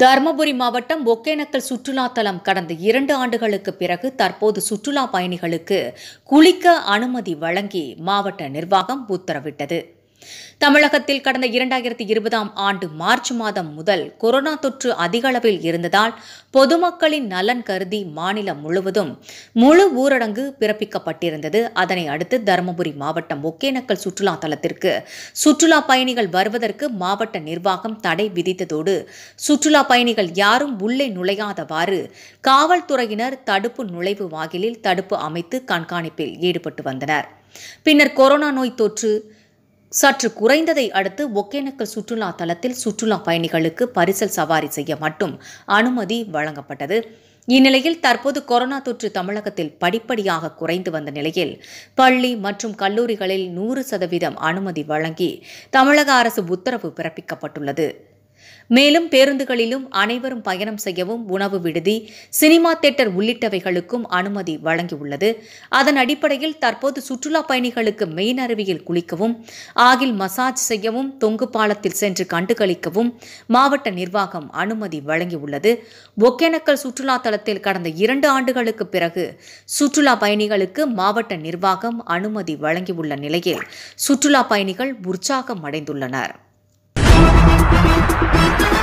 தருமபுரி மாவட்டம் ஒகேனக்கல் சுற்றுலா தலம் கடந்த இரண்டு ஆண்டுகளுக்கு பிறகு தற்போது சுற்றுலா பயணிகளுக்கு குளிக்க அனுமதி வழங்கி மாவட்ட நிர்வாகம் உத்தரவிட்டது தமிழகத்தில் கடந்த இரண்டாயிரத்தி இருபதாம் ஆண்டு மார்ச் மாதம் முதல் கொரோனா தொற்று அதிக அளவில் இருந்ததால் பொதுமக்களின் நலன் கருதி மாநிலம் முழுவதும் முழு ஊரடங்கு பிறப்பிக்கப்பட்டிருந்தது அதனை அடுத்து தருமபுரி மாவட்டம் ஒகேனக்கல் சுற்றுலா தலத்திற்கு சுற்றுலா பயணிகள் வருவதற்கு மாவட்ட நிர்வாகம் தடை விதித்ததோடு சுற்றுலா பயணிகள் யாரும் உள்ளே நுழையாதவாறு காவல்துறையினர் தடுப்பு நுழைவு வாகிலில் தடுப்பு அமைத்து கண்காணிப்பில் ஈடுபட்டு வந்தனர் பின்னர் கொரோனா நோய் தொற்று சற்று குறைந்ததை அடுத்து ஒகேனக்கல் சுற்றுலா தளத்தில் சுற்றுலா பயணிகளுக்கு பரிசல் சவாரி செய்ய மட்டும் அனுமதி வழங்கப்பட்டது இந்நிலையில் தற்போது கொரோனா தொற்று தமிழகத்தில் படிப்படியாக குறைந்து வந்த நிலையில் பள்ளி மற்றும் கல்லூரிகளில் நூறு சதவீதம் அனுமதி வழங்கி தமிழக அரசு உத்தரவு பிறப்பிக்கப்பட்டுள்ளது மேலும் பேருந்துகளிலும் அனைவரும் பயணம் செய்யவும் உணவு விடுதி சினிமா தியேட்டர் உள்ளிட்டவைகளுக்கும் அனுமதி வழங்கியுள்ளது அதன் அடிப்படையில் தற்போது சுற்றுலா பயணிகளுக்கு மெயின் அருவியில் குளிக்கவும் ஆகில் மசாஜ் செய்யவும் தொங்கு பாலத்தில் சென்று கண்டுகளிக்கவும் மாவட்ட நிர்வாகம் அனுமதி வழங்கியுள்ளது ஒகேனக்கல் சுற்றுலா தலத்தில் கடந்த இரண்டு ஆண்டுகளுக்கு பிறகு சுற்றுலா பயணிகளுக்கு மாவட்ட நிர்வாகம் அனுமதி வழங்கியுள்ள நிலையில் சுற்றுலா பயணிகள் உற்சாகம் அடைந்துள்ளனர் Thank you.